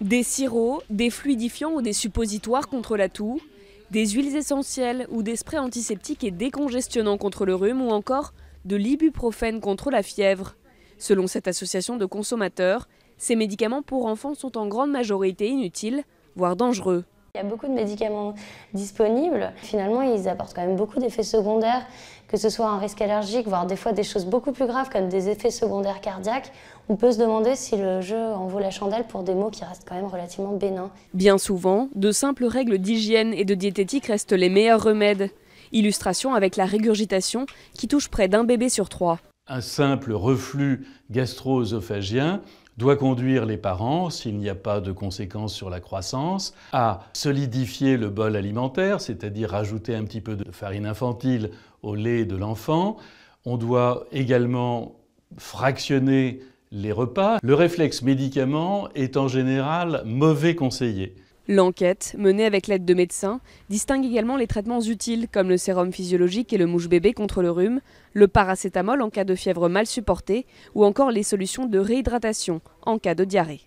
des sirops, des fluidifiants ou des suppositoires contre la toux, des huiles essentielles ou des sprays antiseptiques et décongestionnants contre le rhume ou encore de l'ibuprofène contre la fièvre. Selon cette association de consommateurs, ces médicaments pour enfants sont en grande majorité inutiles, voire dangereux. Il y a beaucoup de médicaments disponibles. Finalement, ils apportent quand même beaucoup d'effets secondaires, que ce soit un risque allergique, voire des fois des choses beaucoup plus graves comme des effets secondaires cardiaques. On peut se demander si le jeu en vaut la chandelle pour des mots qui restent quand même relativement bénins. Bien souvent, de simples règles d'hygiène et de diététique restent les meilleurs remèdes. Illustration avec la régurgitation qui touche près d'un bébé sur trois. Un simple reflux gastro-œsophagien doit conduire les parents, s'il n'y a pas de conséquences sur la croissance, à solidifier le bol alimentaire, c'est-à-dire rajouter un petit peu de farine infantile au lait de l'enfant. On doit également fractionner les repas. Le réflexe médicament est en général mauvais conseillé. L'enquête, menée avec l'aide de médecins, distingue également les traitements utiles comme le sérum physiologique et le mouche-bébé contre le rhume, le paracétamol en cas de fièvre mal supportée ou encore les solutions de réhydratation en cas de diarrhée.